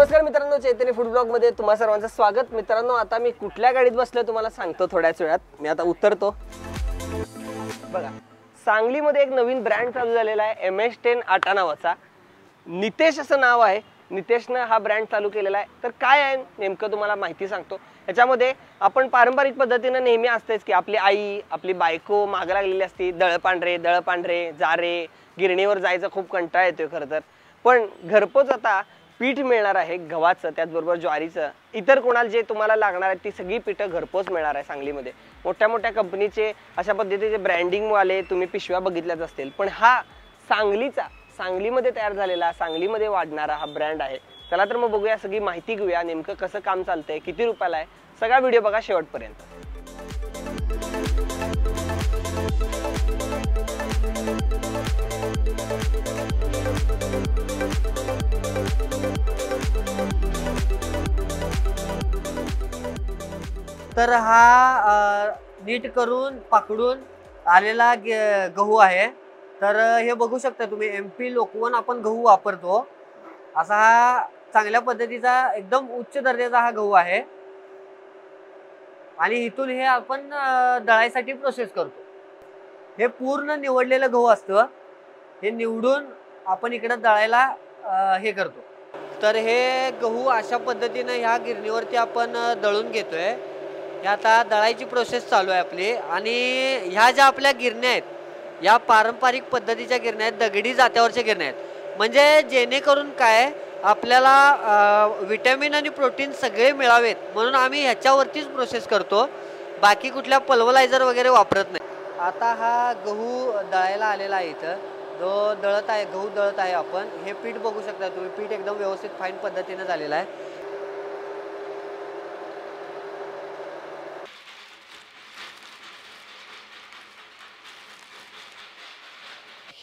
नमस्कार मित्रांनो चैतन्य food blog मध्ये तुम्हा सर्वांचं स्वागत मित्रांनो आता मी कुठल्या गाडीत बसलो तुम्हाला सांगतो थोड्याच वेळात मी आता उतरतो बघा सांगलीमध्ये एक नवीन ब्रँड चालू झालेला आहे एम एस टेन आटा नावाचा नितेश असं नाव आहे नितेशनं हा ब्रँड चालू केलेला आहे तर काय आहे नेमकं तुम्हाला माहिती सांगतो याच्यामध्ये आपण पारंपरिक पद्धतीनं नेहमी असतेच की आपली आई आपली बायको माग लागलेली असते दळपांढरे दळपांढरे जारे गिरणीवर जायचा खूप कंटाळा येतोय खरं तर पण घरपोच आता पीठ मिळणार आहे गव्हाचं त्याचबरोबर ज्वारीचं इतर कोणाला जे तुम्हाला लागणार आहे ती सगळी पीठं घरपोच मिळणार आहे सांगलीमध्ये मोठ्या मोठ्या कंपनीचे अशा पद्धतीचे ब्रँडिंगवाले तुम्ही पिशव्या बघितल्याच असतील पण हा सांगलीचा सांगलीमध्ये तयार झालेला सांगलीमध्ये वाढणारा हा ब्रँड आहे चला तर मग बघूया सगळी माहिती घेऊया नेमकं कसं काम चालतंय किती रुपयाला आहे सगळा व्हिडिओ बघा शेवटपर्यंत तर हा नीट करून पाकडून आलेला गहू आहे तर हे बघू शकता तुम्ही एम पी लोकवन आपण गहू वापरतो असा हा चांगल्या पद्धतीचा एकदम उच्च दर्जाचा हा गहू आहे आणि इथून हे आपण दळायसाठी प्रोसेस करतो हे पूर्ण निवडलेलं गहू असतं हे निवडून आपण इकडं दळायला हे करतो तर हे गहू अशा पद्धतीनं ह्या गिरणीवरती आपण दळून घेतोय हे आता दळायची प्रोसेस चालू आहे आपली आणि ह्या ज्या आपल्या गिरण्या आहेत या पारंपरिक पद्धतीच्या गिरण्या आहेत दगडी जात्यावरच्या गिरण्या आहेत म्हणजे जेणेकरून काय आपल्याला विटॅमिन आणि प्रोटीन सगळे मिळावेत म्हणून आम्ही ह्याच्यावरतीच प्रोसेस करतो बाकी कुठल्या पल्वलायझर वगैरे वापरत नाही आता हा गहू दळायला आलेला आहे इथं जो दळत आहे गहू दळत आहे आपण हे पीठ बघू शकता तुम्ही पीठ एकदम व्यवस्थित फाईन पद्धतीने झालेलं आहे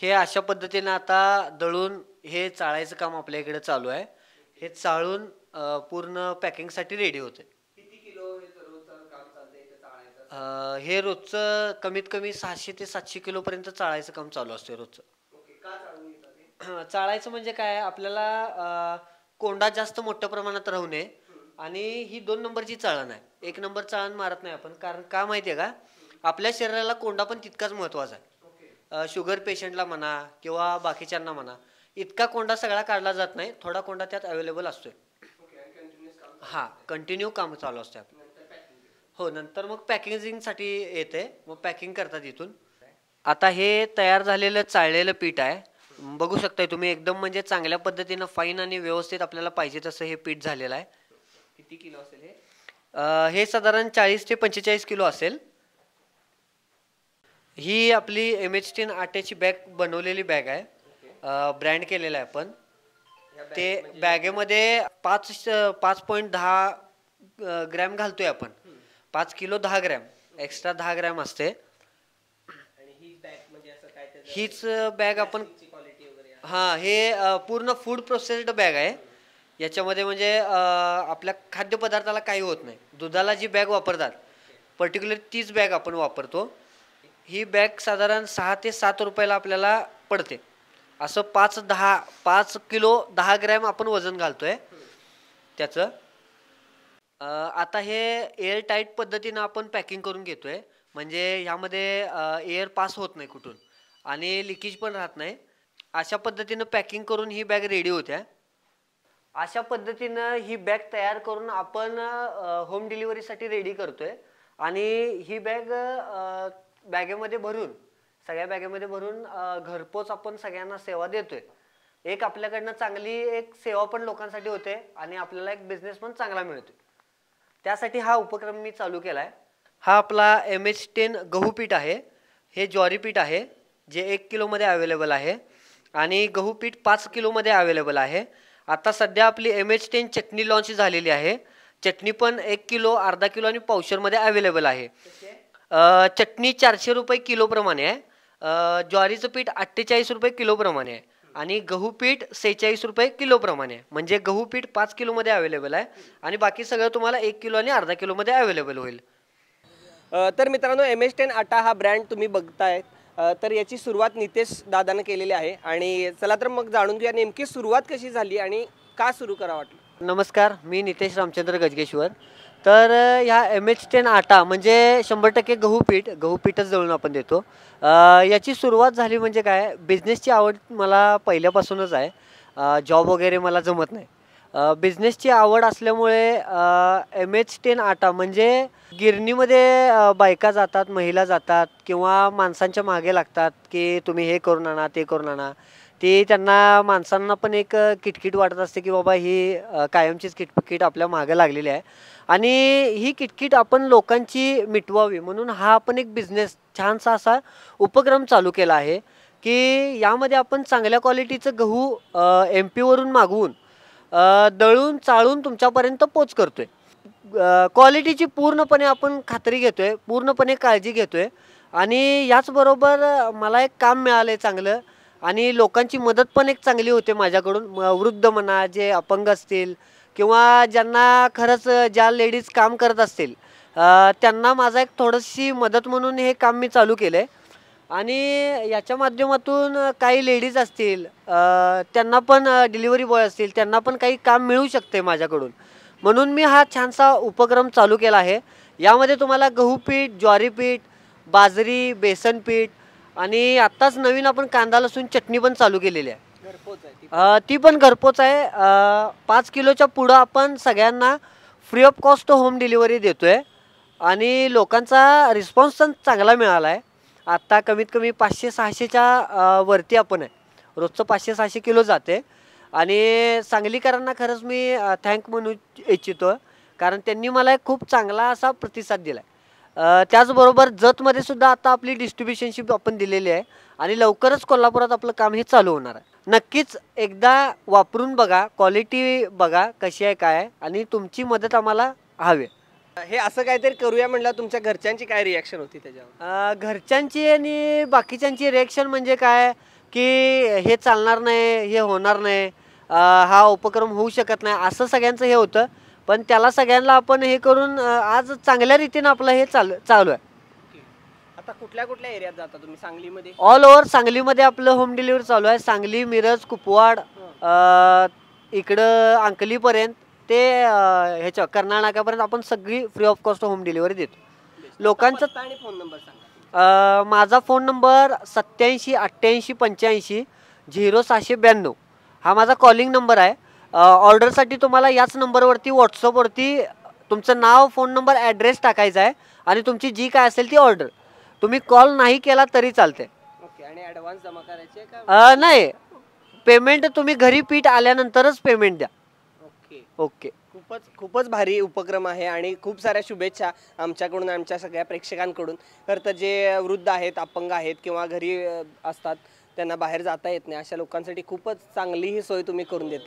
हे अशा पद्धतीनं आता दळून हे चाळायचं काम आपल्या इकडे चालू आहे हे चाळून पूर्ण पॅकिंगसाठी रेडी होते हे रोजचं कमीत कमी सहाशे ते सातशे किलोपर्यंत चाळायचं काम चालू असते रोजचं चाळायचं म्हणजे काय आपल्याला कोंडा जास्त मोठ्या प्रमाणात राहू नये आणि ही दोन नंबरची चाळण आहे एक नंबर चाळण मारत नाही आपण कारण का माहिती आहे का आपल्या शरीराला कोंडा पण तितकाच महत्त्वाचा आहे शुगर पेशंटला म्हणा किंवा बाकीच्यांना म्हणा इतका कोंडा सगळा काढला जात नाही थोडा कोंडा त्यात अवेलेबल असतोय हां कंटिन्यू काम चालू असतात हो नंतर मग पॅकेजिंगसाठी येते मग पॅकिंग करतात इथून आता हे तयार झालेलं चाळलेलं पीठ आहे बघू शकताय तुम्ही एकदम म्हणजे चांगल्या पद्धतीनं फाईन आणि व्यवस्थित आपल्याला पाहिजे तसं हे पीठ झालेलं आहे किती किलो असेल हे साधारण चाळीस ते पंचेचाळीस किलो असेल ही आपली एम एच टीन आट्याची बॅग बनवलेली बॅग आहे ब्रँड केलेला आहे पण ते म्हणजे बॅगेमध्ये पाच पाच पॉईंट दहा ग्रॅम घालतोय आपण पाच किलो दहा ग्रॅम एक्स्ट्रा दहा ग्रॅम असते हीच बॅग म्हणजे आपण हां हे पूर्ण फूड प्रोसेस्ड बॅग आहे याच्यामध्ये म्हणजे आपल्या खाद्यपदार्थाला काही होत नाही दुधाला जी बॅग वापरतात पर्टिक्युलर तीच बॅग आपण वापरतो ही बॅग साधारण सहा ते सात रुपयाला आपल्याला पडते असं पाच दहा पाच किलो दहा ग्रॅम आपण वजन घालतोय त्याचं आता हे एअर टाईट पद्धतीनं आपण पॅकिंग करून घेतोय म्हणजे ह्यामध्ये एअर पास होत नाही कुठून आणि लिकेज पण राहत नाही अशा पद्धतीनं पॅकिंग करून ही बॅग रेडी होत्या अशा पद्धतीनं ही बॅग तयार करून आपण होम डिलिव्हरीसाठी रेडी करतोय आणि ही बॅग बॅगेमध्ये भरून सगळ्या बॅगेमध्ये भरून घरपोच आपण सगळ्यांना सेवा देतोय एक आपल्याकडनं चांगली एक सेवा पण लोकांसाठी होते आणि आपल्याला एक बिझनेस पण चांगला मिळतो त्यासाठी हा उपक्रम मी चालू केला आहे हा आपला एम एच टेन गहू पीठ आहे हे ज्वारी पीठ आहे जे एक किलोमध्ये अवेलेबल आहे आणि गहू पीठ पाच किलोमध्ये अवेलेबल आहे आता सध्या आपली एम एच टेन चटणी लॉन्च झालेली आहे चटणी पण एक किलो अर्धा किलो आणि पावशरमध्ये अवेलेबल आहे चटणी चारशे रुपये किलोप्रमाणे आहे ज्वारीचं पीठ अठ्ठेचाळीस रुपये किलोप्रमाणे आहे आणि गहू पीठ सेहेचाळीस रुपये किलोप्रमाणे आहे म्हणजे गहू पीठ पाच किलोमध्ये अवेलेबल आहे आणि बाकी सगळं तुम्हाला एक किलो आणि अर्धा किलोमध्ये अवेलेबल होईल तर मित्रांनो एम एस टेन आटा हा ब्रँड तुम्ही बघताय तर याची सुरुवात नितेश दादानं केलेली आहे आणि चला तर मग जाणून घेऊया नेमकी सुरुवात कशी झाली आणि का सुरू करा वाटलं नमस्कार मी नितेश रामचंद्र गजगेश्वर तर ह्या एम एच टेन आटा म्हणजे शंभर टक्के गहू पीठ गहू पीठच जळून आपण देतो याची सुरुवात झाली म्हणजे काय बिझनेसची आवड मला पहिल्यापासूनच आहे जॉब वगैरे मला जमत नाही बिझनेसची आवड असल्यामुळे एम एच टेन आटा म्हणजे गिरणीमध्ये बायका जातात महिला जातात किंवा माणसांच्या मागे लागतात की तुम्ही हे करून आणा ते करून आणा ते त्यांना माणसांना पण एक किटकिट वाटत असते की बाबा ही कायमचीच किटकिट आपल्या मागं लागलेली आहे आणि ही किटकिट आपण लोकांची मिटवावी म्हणून हा आपण एक बिझनेस छानसा असा उपक्रम चालू केला आहे की यामध्ये आपण चांगल्या क्वालिटीचं गहू एम पीवरून मागवून दळून चाळून तुमच्यापर्यंत पोच करतो आहे क्वालिटीची पूर्णपणे आपण खात्री घेतो आहे पूर्णपणे काळजी घेतो आहे आणि याचबरोबर मला एक काम मिळालं आहे चांगलं आणि लोकांची मदत पण एक चांगली होते माझ्याकडून वृद्ध म्हणा जे अपंग असतील किंवा ज्यांना खरंच ज्या लेडीज काम करत असतील त्यांना माझा एक थोडीशी मदत म्हणून हे काम मी चालू केलं आहे आणि याच्या माध्यमातून काही लेडीज असतील त्यांना पण डिलिव्हरी बॉय असतील त्यांना पण काही काम मिळू शकते माझ्याकडून म्हणून मी हा छानसा उपक्रम चालू केला आहे यामध्ये तुम्हाला गहू पीठ ज्वारी पीठ बाजरी बेसन पीठ आणि आत्ताच नवीन आपण कांदा लसूण चटणी पण चालू केलेली आहे ती पण घरपोच आहे पाच किलोच्या पुढं आपण सगळ्यांना free of cost home delivery देतो आहे आणि लोकांचा रिस्पॉन्स पण चांगला मिळाला आहे आत्ता कमीत कमी पाचशे सहाशेच्या वरती आपण आहे रोजचं पाचशे सहाशे किलो जाते आणि सांगलीकरांना खरंच मी थँक म्हणू इच्छितो कारण त्यांनी मला खूप चांगला असा प्रतिसाद दिला आहे त्याचबरोबर जतमध्ये सुद्धा आता आपली डिस्ट्रीब्युशनशिप आपण दिलेली आहे आणि लवकरच कोल्हापुरात आपलं काम हे चालू होणार आहे नक्कीच एकदा वापरून बघा क्वालिटी बघा कशी आहे काय आहे आणि तुमची मदत आम्हाला हवी हे असं काहीतरी करूया म्हटलं तुमच्या घरच्यांची काय रिॲक्शन होती त्याच्यावर घरच्यांची आणि बाकीच्यांची रिॲक्शन म्हणजे काय की हे चालणार नाही हे होणार नाही हा उपक्रम होऊ शकत नाही असं सगळ्यांचं हे होतं पण त्याला सगळ्यांना आपण हे करून आज चांगल्या रीतीनं आपलं हे चालू चालू आहे आता कुठल्या कुठल्या एरियात जाता तुम्ही सांगलीमध्ये ऑल ओव्हर सांगलीमध्ये आपलं होम डिलिव्हरी चालू आहे सांगली मिरज कुपवाड इकडं अंकलीपर्यंत ते ह्याच्या कर्नाटकापर्यंत आपण सगळी free of cost home delivery देतो लोकांचा फोन नंबर सांगा माझा फोन नंबर सत्याऐंशी अठ्ठ्याऐंशी पंच्याऐंशी झिरो सहाशे ब्याण्णव हा माझा कॉलिंग नंबर आहे ऑर्डरसाठी तुम्हाला याच नंबरवरती व्हॉट्सअपवरती तुमचं नाव फोन नंबर ॲड्रेस टाकायचा आहे आणि तुमची जी काय असेल ती ऑर्डर तुम्ही कॉल नाही केला तरी चालते ओके आणि ॲडव्हान्स जमा करायचे नाही पेमेंट तुम्ही घरी पीठ आल्यानंतरच पेमेंट द्या ओके ओके खूपच खूपच भारी उपक्रम आहे आणि खूप साऱ्या शुभेच्छा आमच्याकडून आमच्या सगळ्या प्रेक्षकांकडून खरं तर जे वृद्ध आहेत अपंग आहेत किंवा घरी असतात त्यांना बाहेर जाता येत नाही अशा लोकांसाठी खूपच चांगली ही सोय तुम्ही करून देता